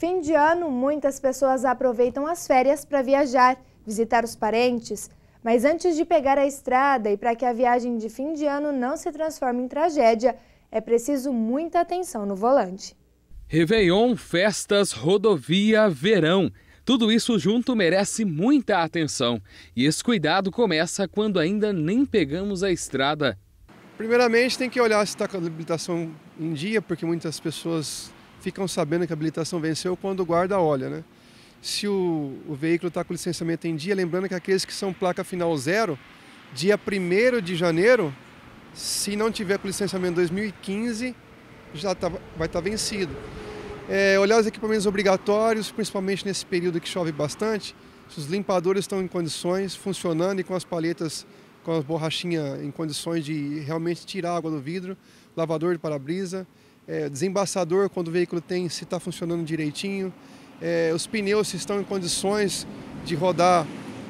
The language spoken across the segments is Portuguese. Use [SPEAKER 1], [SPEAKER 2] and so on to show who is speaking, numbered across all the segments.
[SPEAKER 1] Fim de ano, muitas pessoas aproveitam as férias para viajar, visitar os parentes. Mas antes de pegar a estrada e para que a viagem de fim de ano não se transforme em tragédia, é preciso muita atenção no volante.
[SPEAKER 2] Réveillon, festas, rodovia, verão. Tudo isso junto merece muita atenção. E esse cuidado começa quando ainda nem pegamos a estrada.
[SPEAKER 1] Primeiramente, tem que olhar se está com a habilitação em dia, porque muitas pessoas ficam sabendo que a habilitação venceu quando o guarda olha, né? Se o, o veículo está com licenciamento em dia, lembrando que aqueles que são placa final zero, dia 1 de janeiro, se não tiver com licenciamento 2015, já tá, vai estar tá vencido. É, olhar os equipamentos obrigatórios, principalmente nesse período que chove bastante, se os limpadores estão em condições, funcionando e com as palhetas, com as borrachinhas em condições de realmente tirar a água do vidro, lavador de para-brisa, é, desembaçador quando o veículo tem, se está funcionando direitinho, é, os pneus se estão em condições de rodar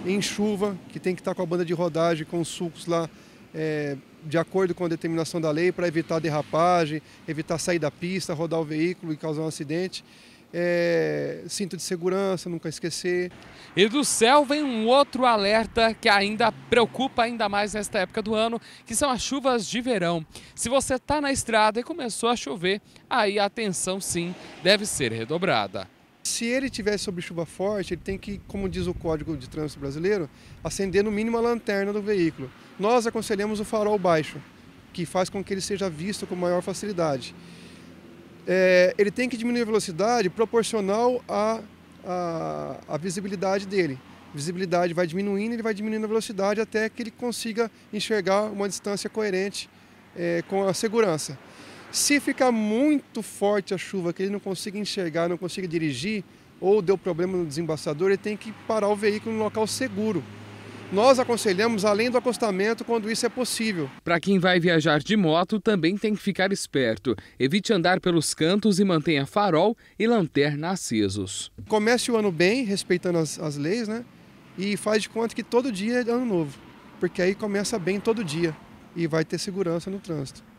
[SPEAKER 1] em chuva, que tem que estar tá com a banda de rodagem, com os sulcos lá é, de acordo com a determinação da lei para evitar derrapagem, evitar sair da pista, rodar o veículo e causar um acidente.
[SPEAKER 2] É, cinto de segurança, nunca esquecer. E do céu vem um outro alerta que ainda preocupa ainda mais nesta época do ano, que são as chuvas de verão. Se você está na estrada e começou a chover, aí a atenção sim deve ser redobrada.
[SPEAKER 1] Se ele tiver sob chuva forte, ele tem que, como diz o Código de Trânsito Brasileiro, acender no mínimo a lanterna do veículo. Nós aconselhamos o farol baixo, que faz com que ele seja visto com maior facilidade é, ele tem que diminuir a velocidade proporcional à, à, à visibilidade dele. A visibilidade vai diminuindo, ele vai diminuindo a velocidade até que ele consiga enxergar uma distância coerente é, com a segurança. Se ficar muito forte a chuva, que ele não consiga enxergar, não consiga dirigir, ou deu problema no desembaçador, ele tem que parar o veículo no local seguro. Nós aconselhamos além do acostamento quando isso é possível.
[SPEAKER 2] Para quem vai viajar de moto, também tem que ficar esperto. Evite andar pelos cantos e mantenha farol e lanterna acesos.
[SPEAKER 1] Comece o ano bem, respeitando as, as leis, né? E faz de conta que todo dia é ano novo, porque aí começa bem todo dia e vai ter segurança no trânsito.